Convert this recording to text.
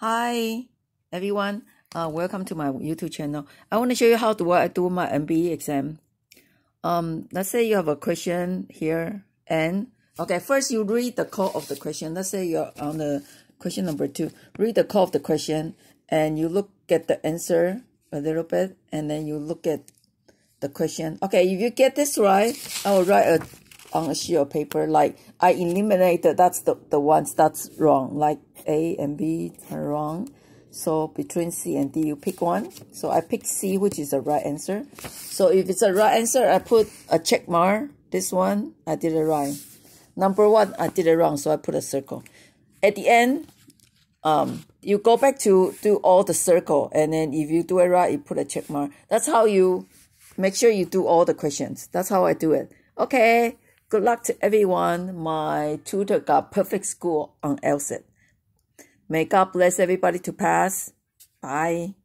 Hi, everyone. Uh, welcome to my YouTube channel. I want to show you how do I do my MBE exam. Um, let's say you have a question here, and okay, first you read the code of the question. Let's say you're on the question number two. Read the code of the question, and you look at the answer a little bit, and then you look at the question. Okay, if you get this right, I will write a on a sheet of paper. Like I eliminated, that's the, the ones that's wrong. Like A and B are wrong. So between C and D, you pick one. So I pick C, which is the right answer. So if it's a right answer, I put a check mark. This one, I did it right. Number one, I did it wrong, so I put a circle. At the end, um, you go back to do all the circle, and then if you do it right, you put a check mark. That's how you make sure you do all the questions. That's how I do it. Okay. Good luck to everyone. My tutor got perfect score on LSAT. May God bless everybody to pass. Bye.